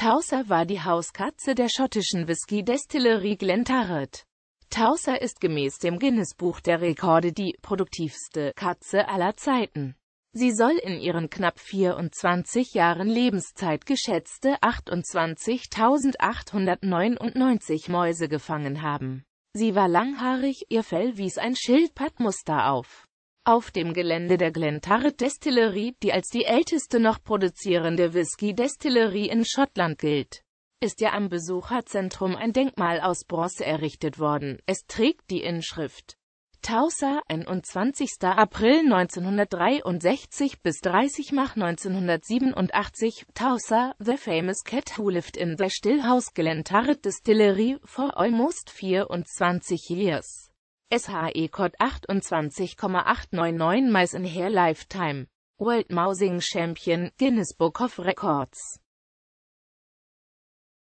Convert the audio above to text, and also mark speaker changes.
Speaker 1: Towser war die Hauskatze der schottischen Whisky-Destillerie Glentarret. Towser ist gemäß dem Guinness-Buch der Rekorde die produktivste Katze aller Zeiten. Sie soll in ihren knapp 24 Jahren Lebenszeit geschätzte 28.899 Mäuse gefangen haben. Sie war langhaarig, ihr Fell wies ein Schildpattmuster auf. Auf dem Gelände der Glentarret Destillerie, die als die älteste noch produzierende Whisky-Destillerie in Schottland gilt, ist ja am Besucherzentrum ein Denkmal aus Bronze errichtet worden. Es trägt die Inschrift Tausa, 21. April 1963 bis 30 Mach 1987, Tausa, the famous cat who lived in the Stillhouse Glentarret Distillery for almost 24 years. SHE-Code 28,899 Mice in Hair Lifetime. World Mousing Champion, Guinness Book of Records